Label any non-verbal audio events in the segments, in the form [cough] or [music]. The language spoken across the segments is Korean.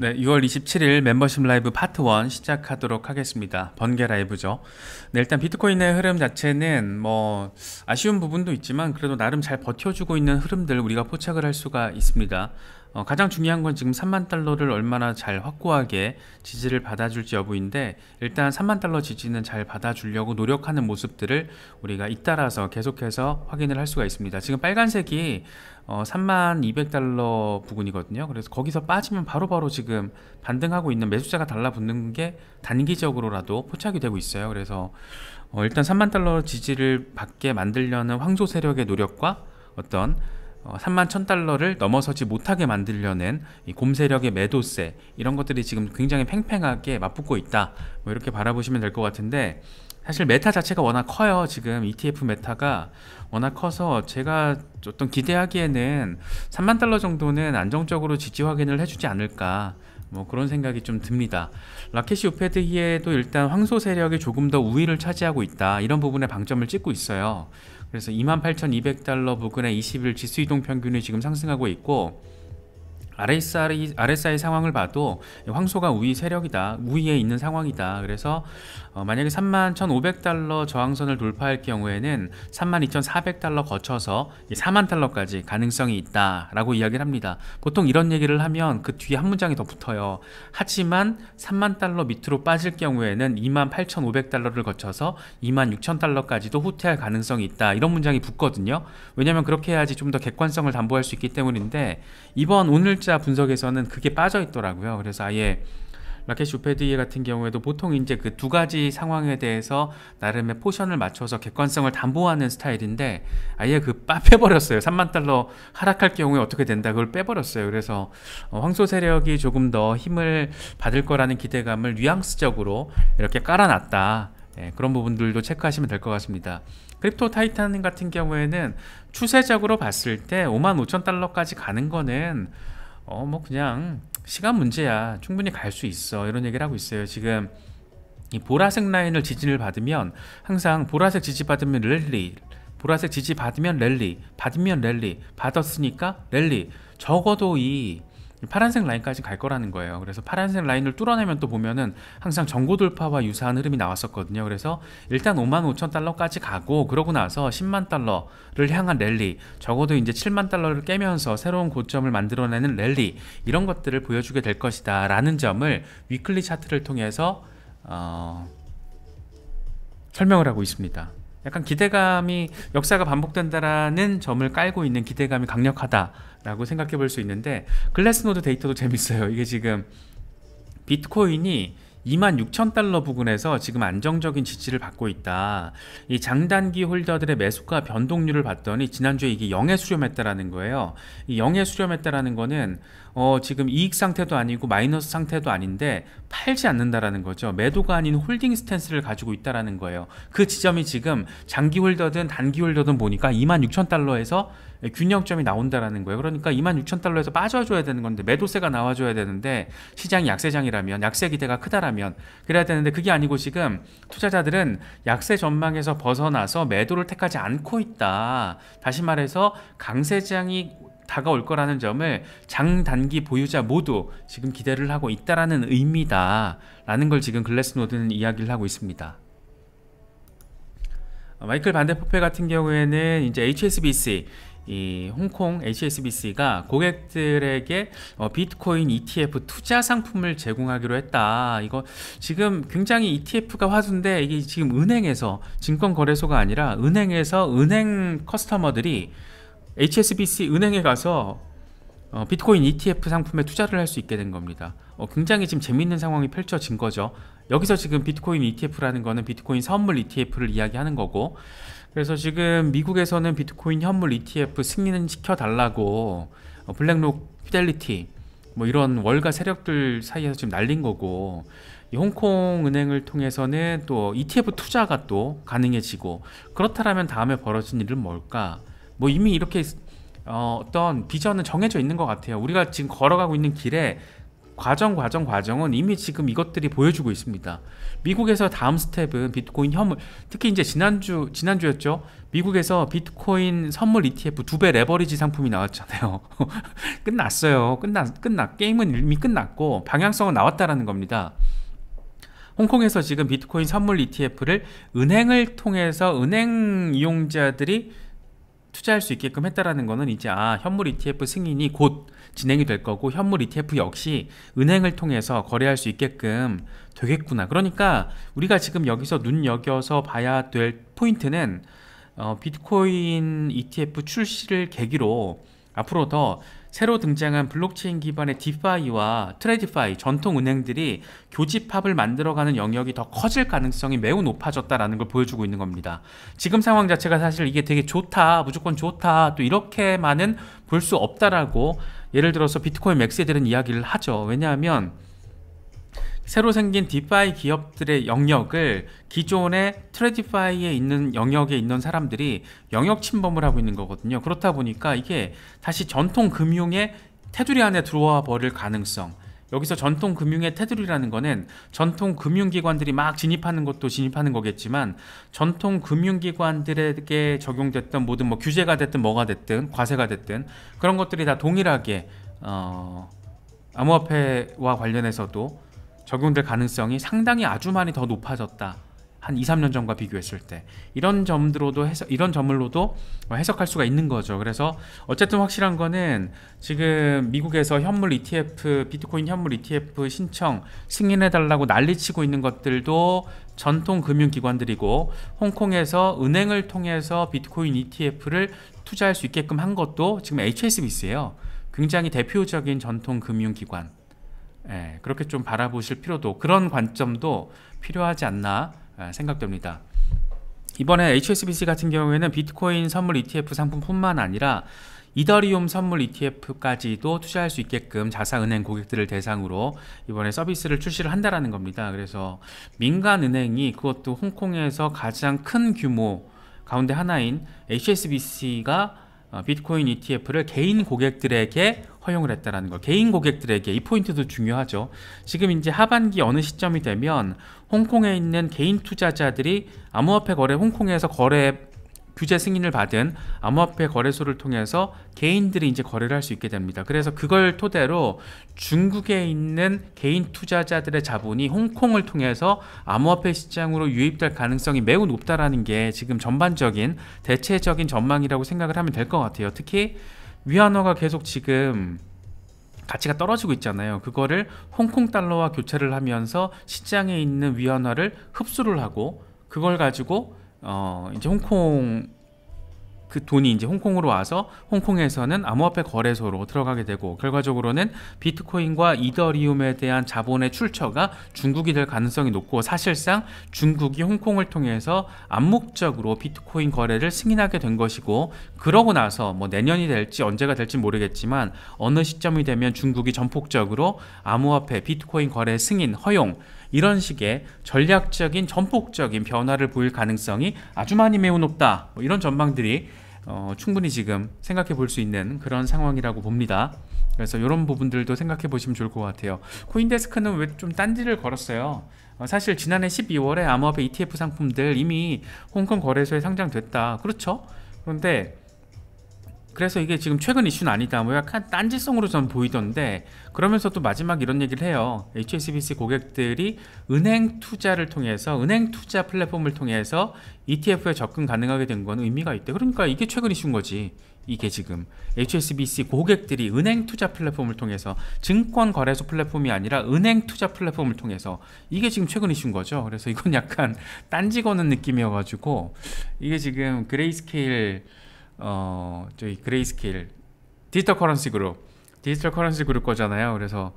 네, 6월 27일 멤버십 라이브 파트 1 시작하도록 하겠습니다. 번개 라이브죠. 네, 일단 비트코인의 흐름 자체는 뭐 아쉬운 부분도 있지만 그래도 나름 잘 버텨주고 있는 흐름들 우리가 포착을 할 수가 있습니다. 어, 가장 중요한 건 지금 3만 달러를 얼마나 잘 확고하게 지지를 받아줄지 여부인데 일단 3만 달러 지지는 잘 받아주려고 노력하는 모습들을 우리가 잇따라서 계속해서 확인을 할 수가 있습니다. 지금 빨간색이 어, 3만 200달러 부근이거든요. 그래서 거기서 빠지면 바로바로 바로 지금 반등하고 있는 매수자가 달라붙는 게 단기적으로라도 포착이 되고 있어요. 그래서 어, 일단 3만 달러 지지를 받게 만들려는 황소 세력의 노력과 어떤 3만 어, 1000달러를 넘어서지 못하게 만들려는 곰세력의 매도세 이런 것들이 지금 굉장히 팽팽하게 맞붙고 있다 뭐 이렇게 바라보시면 될 것 같은데 사실 메타 자체가 워낙 커요 지금 ETF 메타가 워낙 커서 제가 어떤 기대하기에는 3만 달러 정도는 안정적으로 지지 확인을 해주지 않을까 뭐 그런 생각이 좀 듭니다. 라켓이 우페드히에도 일단 황소 세력이 조금 더 우위를 차지하고 있다. 이런 부분에 방점을 찍고 있어요. 그래서 28,200달러 부근의 20일 지수 이동 평균이 지금 상승하고 있고 RSI, RSI 상황을 봐도 황소가 우위 세력이다. 우위에 있는 상황이다. 그래서 어, 만약에 31,500달러 저항선을 돌파할 경우에는 32,400달러 거쳐서 4만 달러까지 가능성이 있다라고 이야기를 합니다. 보통 이런 얘기를 하면 그 뒤에 한 문장이 더 붙어요. 하지만 3만 달러 밑으로 빠질 경우에는 28,500달러를 거쳐서 26,000달러까지도 후퇴할 가능성이 있다. 이런 문장이 붙거든요. 왜냐면 하 그렇게 해야지 좀 더 객관성을 담보할 수 있기 때문인데 이번 오늘자 분석에서는 그게 빠져 있더라고요. 그래서 아예 라켓 슈페드이 같은 경우에도 보통 이제 그 두 가지 상황에 대해서 나름의 포션을 맞춰서 객관성을 담보하는 스타일인데 아예 그빠 빼버렸어요. 3만 달러 하락할 경우에 어떻게 된다 그걸 빼버렸어요. 그래서 어, 황소 세력이 조금 더 힘을 받을 거라는 기대감을 뉘앙스적으로 이렇게 깔아놨다. 예, 그런 부분들도 체크하시면 될 것 같습니다. 크립토 타이탄 같은 경우에는 추세적으로 봤을 때 5만 5천 달러까지 가는 거는 어 뭐 그냥 시간 문제야 충분히 갈 수 있어 이런 얘기를 하고 있어요 지금 이 보라색 라인을 지진을 받으면 항상 보라색 지지 받으면 랠리 보라색 지지 받으면 랠리 받으면 랠리 받았으니까 랠리 적어도 이 파란색 라인까지 갈 거라는 거예요. 그래서 파란색 라인을 뚫어내면 또 보면은 항상 전고 돌파와 유사한 흐름이 나왔었거든요. 그래서 일단 5만 5천 달러까지 가고 그러고 나서 10만 달러를 향한 랠리, 적어도 이제 7만 달러를 깨면서 새로운 고점을 만들어내는 랠리 이런 것들을 보여주게 될 것이다라는 점을 위클리 차트를 통해서 어... 설명을 하고 있습니다. 약간 기대감이 역사가 반복된다라는 점을 깔고 있는 기대감이 강력하다라고 생각해 볼 수 있는데 글래스노드 데이터도 재밌어요. 이게 지금 비트코인이 26,000달러 부근에서 지금 안정적인 지지를 받고 있다. 이 장단기 홀더들의 매수가 변동률을 봤더니 지난주에 이게 0에 수렴했다라는 거예요. 이 0에 수렴했다라는 거는 어 지금 이익 상태도 아니고 마이너스 상태도 아닌데 팔지 않는다라는 거죠. 매도가 아닌 홀딩 스탠스를 가지고 있다라는 거예요. 그 지점이 지금 장기 홀더든 단기 홀더든 보니까 26,000달러에서 균형점이 나온다라는 거예요. 그러니까 26,000달러에서 빠져줘야 되는 건데 매도세가 나와줘야 되는데 시장이 약세장이라면 약세 기대가 크다라면 그래야 되는데 그게 아니고 지금 투자자들은 약세 전망에서 벗어나서 매도를 택하지 않고 있다. 다시 말해서 강세장이 다가올 거라는 점을 장단기 보유자 모두 지금 기대를 하고 있다라는 의미다 라는 걸 지금 글래스노드는 이야기를 하고 있습니다 마이클 반대포페 같은 경우에는 이제 HSBC 이 홍콩 HSBC가 고객들에게 어, 비트코인 ETF 투자 상품을 제공하기로 했다. 이거 지금 굉장히 ETF가 화두인데 이게 지금 은행에서 증권거래소가 아니라 은행에서 은행 커스터머들이 HSBC 은행에 가서 어, 비트코인 ETF 상품에 투자를 할 수 있게 된 겁니다. 어, 굉장히 지금 재밌는 상황이 펼쳐진 거죠. 여기서 지금 비트코인 ETF라는 거는 비트코인 선물 ETF를 이야기하는 거고 그래서 지금 미국에서는 비트코인 현물 ETF 승인은 시켜달라고 어, 블랙록 피델리티 뭐 이런 월가 세력들 사이에서 지금 날린 거고 홍콩 은행을 통해서는 또 ETF 투자가 또 가능해지고 그렇다면 다음에 벌어진 일은 뭘까? 뭐 이미 이렇게 어, 어떤 비전은 정해져 있는 것 같아요. 우리가 지금 걸어가고 있는 길에 과정 과정 과정은 이미 지금 이것들이 보여주고 있습니다. 미국에서 다음 스텝은 비트코인 현물 특히 이제 지난주 지난주였죠. 미국에서 비트코인 선물 ETF 두 배 레버리지 상품이 나왔잖아요. [laughs] 끝났어요. 끝났 끝났 게임은 이미 끝났고 방향성은 나왔다라는 겁니다. 홍콩에서 지금 비트코인 선물 ETF를 은행을 통해서 은행 이용자들이 투자할 수 있게끔 했다라는 거는 이제 아 현물 ETF 승인이 곧 진행이 될 거고 현물 ETF 역시 은행을 통해서 거래할 수 있게끔 되겠구나. 그러니까 우리가 지금 여기서 눈여겨서 봐야 될 포인트는 어, 비트코인 ETF 출시를 계기로 앞으로 더 새로 등장한 블록체인 기반의 디파이와 트레디파이 전통 은행들이 교집합을 만들어가는 영역이 더 커질 가능성이 매우 높아졌다라는 걸 보여주고 있는 겁니다. 지금 상황 자체가 사실 이게 되게 좋다, 무조건 좋다, 또 이렇게만은 볼 수 없다라고 예를 들어서 비트코인 맥스에 들은 이야기를 하죠. 왜냐하면 새로 생긴 디파이 기업들의 영역을 기존의 트레디파이에 있는 영역에 있는 사람들이 영역 침범을 하고 있는 거거든요. 그렇다 보니까 이게 다시 전통 금융의 테두리 안에 들어와 버릴 가능성 여기서 전통 금융의 테두리라는 거는 전통 금융기관들이 막 진입하는 것도 진입하는 거겠지만 전통 금융기관들에게 적용됐던 모든 뭐 규제가 됐든 뭐가 됐든 과세가 됐든 그런 것들이 다 동일하게 어, 암호화폐와 관련해서도 적용될 가능성이 상당히 아주 많이 더 높아졌다. 한 2, 3년 전과 비교했을 때 이런 점으로도 해석, 이런 점으로도 해석할 수가 있는 거죠. 그래서 어쨌든 확실한 거는 지금 미국에서 현물 ETF, 비트코인 현물 ETF 신청 승인해 달라고 난리치고 있는 것들도 전통 금융기관들이고 홍콩에서 은행을 통해서 비트코인 ETF를 투자할 수 있게끔 한 것도 지금 HSBC예요. 굉장히 대표적인 전통 금융기관. 예, 그렇게 좀 바라보실 필요도 그런 관점도 필요하지 않나 예, 생각됩니다. 이번에 HSBC 같은 경우에는 비트코인 선물 ETF 상품뿐만 아니라 이더리움 선물 ETF까지도 투자할 수 있게끔 자사은행 고객들을 대상으로 이번에 서비스를 출시를 한다라는 겁니다. 그래서 민간 은행이 그것도 홍콩에서 가장 큰 규모 가운데 하나인 HSBC가 어, 비트코인 ETF를 개인 고객들에게 허용을 했다라는 거. 개인 고객들에게 이 포인트도 중요하죠. 지금 이제 하반기 어느 시점이 되면 홍콩에 있는 개인 투자자들이 암호화폐 거래 홍콩에서 거래 규제 승인을 받은 암호화폐 거래소를 통해서 개인들이 이제 거래를 할 수 있게 됩니다. 그래서 그걸 토대로 중국에 있는 개인 투자자들의 자본이 홍콩을 통해서 암호화폐 시장으로 유입될 가능성이 매우 높다라는 게 지금 전반적인 대체적인 전망이라고 생각을 하면 될 것 같아요. 특히 위안화가 계속 지금 가치가 떨어지고 있잖아요 그거를 홍콩 달러와 교체를 하면서 시장에 있는 위안화를 흡수를 하고 그걸 가지고 어 이제 홍콩 그 돈이 이제 홍콩으로 와서 홍콩에서는 암호화폐 거래소로 들어가게 되고 결과적으로는 비트코인과 이더리움에 대한 자본의 출처가 중국이 될 가능성이 높고 사실상 중국이 홍콩을 통해서 암묵적으로 비트코인 거래를 승인하게 된 것이고 그러고 나서 뭐 내년이 될지 언제가 될지 모르겠지만 어느 시점이 되면 중국이 전폭적으로 암호화폐 비트코인 거래 승인 허용 이런 식의 전략적인 전폭적인 변화를 보일 가능성이 아주 많이 매우 높다. 뭐 이런 전망들이 어, 충분히 지금 생각해 볼 수 있는 그런 상황이라고 봅니다. 그래서 이런 부분들도 생각해 보시면 좋을 것 같아요. 코인데스크는 왜 좀 딴지를 걸었어요? 어, 사실 지난해 12월에 암호화폐 ETF 상품들 이미 홍콩 거래소에 상장됐다. 그렇죠? 그런데 그래서 이게 지금 최근 이슈는 아니다 뭐 약간 딴지성으로 전 보이던데 그러면서 또 마지막 이런 얘기를 해요 HSBC 고객들이 은행 투자를 통해서 은행 투자 플랫폼을 통해서 ETF에 접근 가능하게 된 건 의미가 있대 그러니까 이게 최근 이슈인 거지 이게 지금 HSBC 고객들이 은행 투자 플랫폼을 통해서 증권 거래소 플랫폼이 아니라 은행 투자 플랫폼을 통해서 이게 지금 최근 이슈인 거죠 그래서 이건 약간 딴지 거는 느낌이어가지고 이게 지금 그레이스케일 어 저희 그레이스케일 디지털 커런시 그룹 디지털 커런시 그룹 거잖아요. 그래서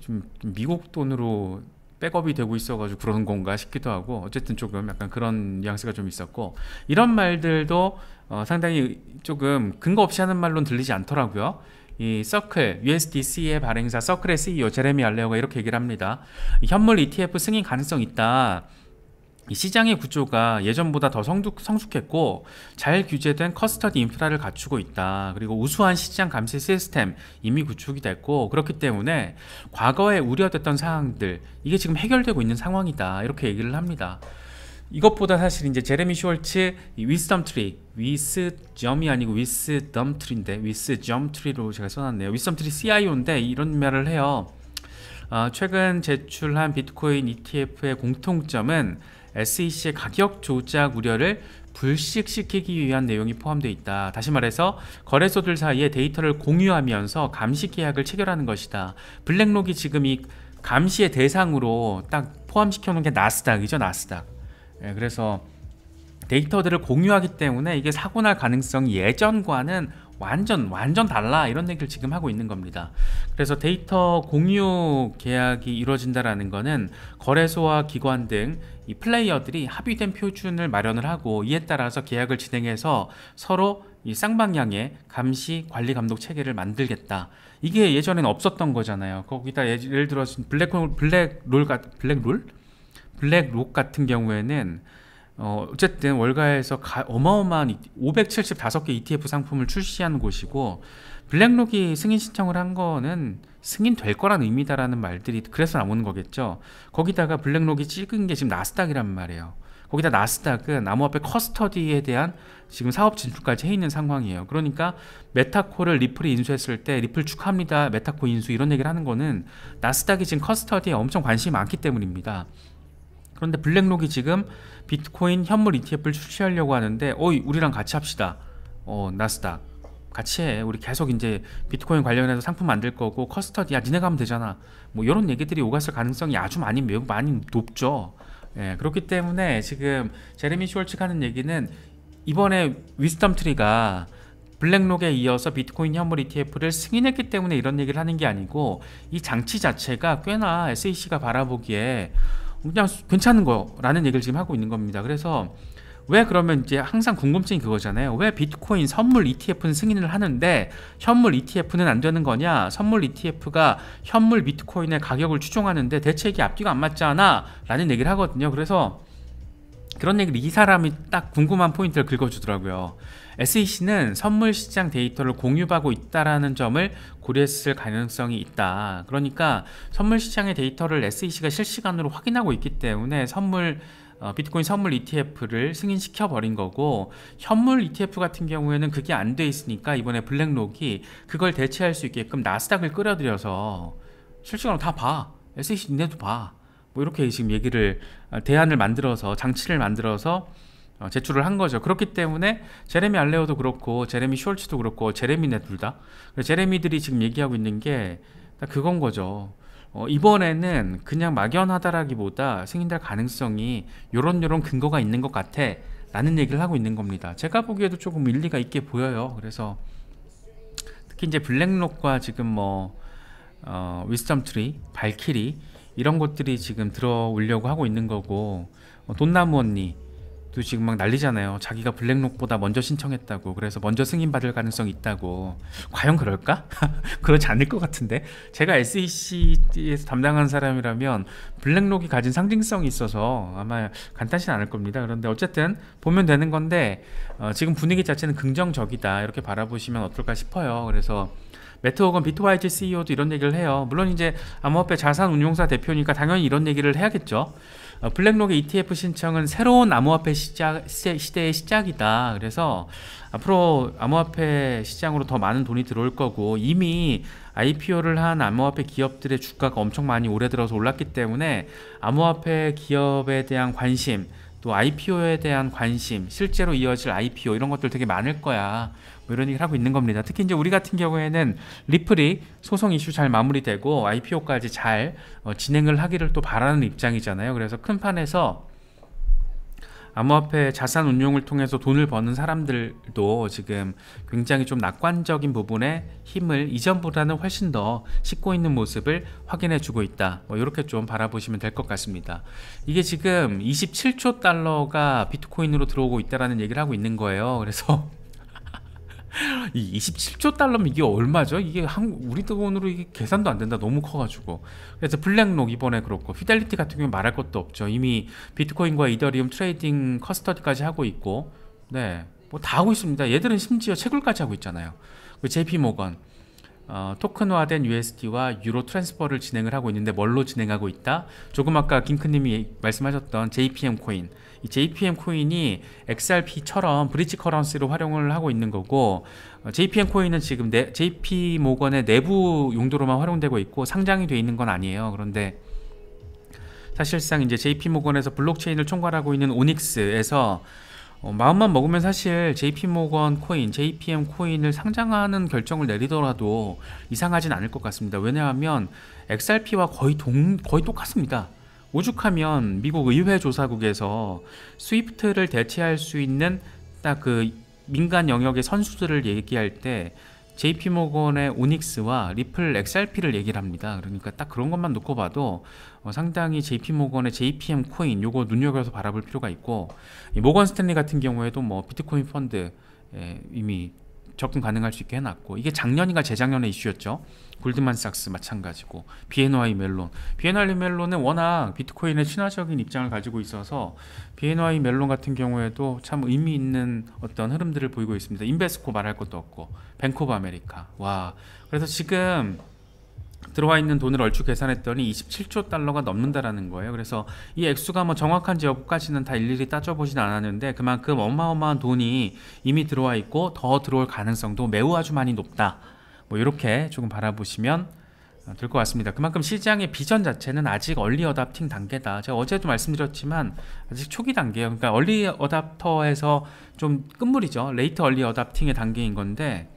좀 미국 돈으로 백업이 되고 있어가지고 그런 건가 싶기도 하고 어쨌든 조금 약간 그런 뉘앙스가 좀 있었고 이런 말들도 어 상당히 조금 근거 없이 하는 말로는 들리지 않더라고요. 이 서클, USDC의 발행사 서클의 CEO 제레미 알레오가 이렇게 얘기를 합니다. 현물 ETF 승인 가능성 있다. 시장의 구조가 예전보다 더 성숙, 성숙했고 잘 규제된 커스터디 인프라를 갖추고 있다. 그리고 우수한 시장 감시 시스템 이미 구축이 됐고 그렇기 때문에 과거에 우려됐던 사항들 이게 지금 해결되고 있는 상황이다. 이렇게 얘기를 합니다. 이것보다 사실 이제 제레미 슈월츠 위스덤 트리 위스 점이 아니고 위스 덤 트리인데 위스 점 트리로 제가 써놨네요. 위스덤 트리 CIO인데 이런 말을 해요. 어, 최근 제출한 비트코인 ETF의 공통점은 SEC의 가격 조작 우려를 불식시키기 위한 내용이 포함되어 있다. 다시 말해서 거래소들 사이에 데이터를 공유하면서 감시 계약을 체결하는 것이다. 블랙록이 지금 이 감시의 대상으로 딱 포함시켜 놓은 게 나스닥이죠, 나스닥. 예, 그래서 데이터들을 공유하기 때문에 이게 사고 날 가능성이 예전과는 완전 완전 달라 이런 얘기를 지금 하고 있는 겁니다 그래서 데이터 공유 계약이 이루어진다라는 거는 거래소와 기관 등 이 플레이어들이 합의된 표준을 마련을 하고 이에 따라서 계약을 진행해서 서로 이 쌍방향의 감시 관리 감독 체계를 만들겠다 이게 예전엔 없었던 거잖아요 거기다 예, 예를 들어 블랙 블랙롤 블랙롤 블랙록 같은 경우에는 어, 어쨌든 월가에서 가, 어마어마한 575개 e ETF 상품을 출시한 곳이고 블랙록이 승인 신청을 한 거는 승인될 거란 의미다라는 말들이 그래서 나오는 거겠죠. 거기다가 블랙록이 찍은 게 지금 나스닥이란 말이에요. 거기다 나스닥은 암호화폐 커스터디에 대한 지금 사업 진출까지 해 있는 상황이에요. 그러니까 메타코를 리플이 인수했을 때 리플 축하합니다. 메타코 인수 이런 얘기를 하는 거는 나스닥이 지금 커스터디에 엄청 관심이 많기 때문입니다. 그런데 블랙록이 지금 비트코인 현물 ETF를 출시하려고 하는데 어이 우리랑 같이 합시다. 어 나스닥 같이 해. 우리 계속 이제 비트코인 관련해서 상품 만들 거고 커스터디 야 니네가 하면 되잖아. 뭐 이런 얘기들이 오갔을 가능성이 아주 많이 매우 많이 높죠. 예, 그렇기 때문에 지금 제레미 숄츠가 하는 얘기는 이번에 위스덤 트리가 블랙록에 이어서 비트코인 현물 ETF를 승인했기 때문에 이런 얘기를 하는 게 아니고 이 장치 자체가 꽤나 SEC가 바라보기에 그냥 괜찮은 거라는 얘기를 지금 하고 있는 겁니다. 그래서 왜 그러면 이제 항상 궁금증이 그거잖아요. 왜 비트코인 선물 ETF는 승인을 하는데 현물 ETF는 안 되는 거냐? 선물 ETF가 현물 비트코인의 가격을 추종하는데 대체 이게 앞뒤가 안 맞지 않아? 라는 얘기를 하거든요. 그래서 그런 얘기를 이 사람이 딱 궁금한 포인트를 긁어주더라고요. SEC는 선물 시장 데이터를 공유하고 있다라는 점을 고려했을 가능성이 있다. 그러니까 선물 시장의 데이터를 SEC가 실시간으로 확인하고 있기 때문에 선물 어, 비트코인 선물 ETF를 승인시켜 버린 거고 현물 ETF 같은 경우에는 그게 안 돼 있으니까 이번에 블랙록이 그걸 대체할 수 있게끔 나스닥을 끌어들여서 실시간으로 다 봐. SEC 니네도 봐. 뭐 이렇게 지금 얘기를 아, 대안을 만들어서 장치를 만들어서 어, 제출을 한 거죠. 그렇기 때문에 제레미 알레오도 그렇고 제레미 쇼츠도 그렇고 제레미네 둘 다. 제레미들이 지금 얘기하고 있는 게 그건 거죠. 어, 이번에는 그냥 막연하다라기보다 승인될 가능성이 요런 요런 근거가 있는 것 같아 라는 얘기를 하고 있는 겁니다. 제가 보기에도 조금 일리가 있게 보여요. 그래서 특히 이제 블랙록과 지금 뭐 어, 위스텀 트리, 발키리 이런 것들이 지금 들어오려고 하고 있는 거고 어, 돈나무 언니 도 지금 막 난리잖아요 자기가 블랙록보다 먼저 신청했다고 그래서 먼저 승인받을 가능성이 있다고 과연 그럴까? [laughs] 그러지 않을 것 같은데 제가 SEC에서 담당한 사람이라면 블랙록이 가진 상징성이 있어서 아마 간단치는 않을 겁니다 그런데 어쨌든 보면 되는 건데 어, 지금 분위기 자체는 긍정적이다 이렇게 바라보시면 어떨까 싶어요 그래서 매트 호건 비트와이즈 CEO도 이런 얘기를 해요. 물론 이제 암호화폐 자산운용사 대표니까 당연히 이런 얘기를 해야겠죠. 어, 블랙록의 ETF 신청은 새로운 암호화폐 시작, 시대의 시작이다. 그래서 앞으로 암호화폐 시장으로 더 많은 돈이 들어올 거고 이미 IPO를 한 암호화폐 기업들의 주가가 엄청 많이 오래 들어서 올랐기 때문에 암호화폐 기업에 대한 관심 또 IPO에 대한 관심, 실제로 이어질 IPO 이런 것들 되게 많을 거야. 뭐 이런 얘기를 하고 있는 겁니다. 특히 이제 우리 같은 경우에는 리플이 소송 이슈 잘 마무리되고 IPO까지 잘 어, 진행을 하기를 또 바라는 입장이잖아요. 그래서 큰 판에서 암호화폐 자산 운용을 통해서 돈을 버는 사람들도 지금 굉장히 좀 낙관적인 부분에 힘을 이전보다는 훨씬 더 싣고 있는 모습을 확인해 주고 있다. 뭐 이렇게 좀 바라보시면 될 것 같습니다. 이게 지금 27초 달러가 비트코인으로 들어오고 있다라는 얘기를 하고 있는 거예요. 그래서 이 27조 달러면 이게 얼마죠? 이게 한 우리 돈으로 이게 계산도 안 된다. 너무 커가지고. 그래서 블랙록 이번에 그렇고 피델리티 같은 경우 말할 것도 없죠. 이미 비트코인과 이더리움 트레이딩 커스터디까지 하고 있고, 네, 뭐 다 하고 있습니다. 얘들은 심지어 채굴까지 하고 있잖아요. 그 JP 모건. 어, 토큰화된 USD와 유로 트랜스퍼를 진행을 하고 있는데 뭘로 진행하고 있다? 조금 아까 김크님이 말씀하셨던 JPM 코인 이 JPM 코인이 XRP처럼 브릿지 커런스로 활용을 하고 있는 거고 어, JPM 코인은 지금 내, JP 모건의 내부 용도로만 활용되고 있고 상장이 돼 있는 건 아니에요 그런데 사실상 이제 JP 모건에서 블록체인을 총괄하고 있는 오닉스에서 어, 마음만 먹으면 사실 JP모건 코인, JPM 코인을 상장하는 결정을 내리더라도 이상하진 않을 것 같습니다. 왜냐하면 XRP와 거의 동, 거의 똑같습니다. 오죽하면 미국 의회 조사국에서 스위프트를 대체할 수 있는 딱 그 민간 영역의 선수들을 얘기할 때 JP모건의 오닉스와 리플 XRP를 얘기를 합니다. 그러니까 딱 그런 것만 놓고 봐도 어, 상당히 JP모건의 JPM 코인 요거 눈여겨서 바라볼 필요가 있고 모건 스탠리 같은 경우에도 뭐 비트코인 펀드 예, 이미 접근 가능할 수 있게 해놨고 이게 작년인가 재작년의 이슈였죠. 골드만삭스 마찬가지고 BNY 멜론 BNY 멜론은 워낙 비트코인에 친화적인 입장을 가지고 있어서 BNY 멜론 같은 경우에도 참 의미 있는 어떤 흐름들을 보이고 있습니다 인베스코 말할 것도 없고 뱅크 오브 아메리카 와 그래서 지금 들어와 있는 돈을 얼추 계산했더니 27조 달러가 넘는다라는 거예요. 그래서 이 액수가 뭐 정확한지 여부까지는 다 일일이 따져보진 않았는데 그만큼 어마어마한 돈이 이미 들어와 있고 더 들어올 가능성도 매우 아주 많이 높다. 뭐 이렇게 조금 바라보시면 어, 될것 같습니다. 그만큼 시장의 비전 자체는 아직 얼리 어답팅 단계다. 제가 어제도 말씀드렸지만 아직 초기 단계예요. 그러니까 얼리 어답터에서 좀 끝물이죠. 레이트 얼리 어답팅의 단계인 건데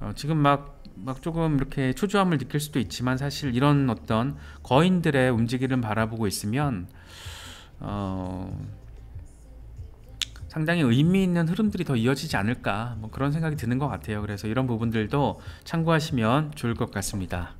어, 지금 막 막 조금 이렇게 초조함을 느낄 수도 있지만 사실 이런 어떤 거인들의 움직임을 바라보고 있으면 어 상당히 의미 있는 흐름들이 더 이어지지 않을까 뭐 그런 생각이 드는 것 같아요. 그래서 이런 부분들도 참고하시면 좋을 것 같습니다.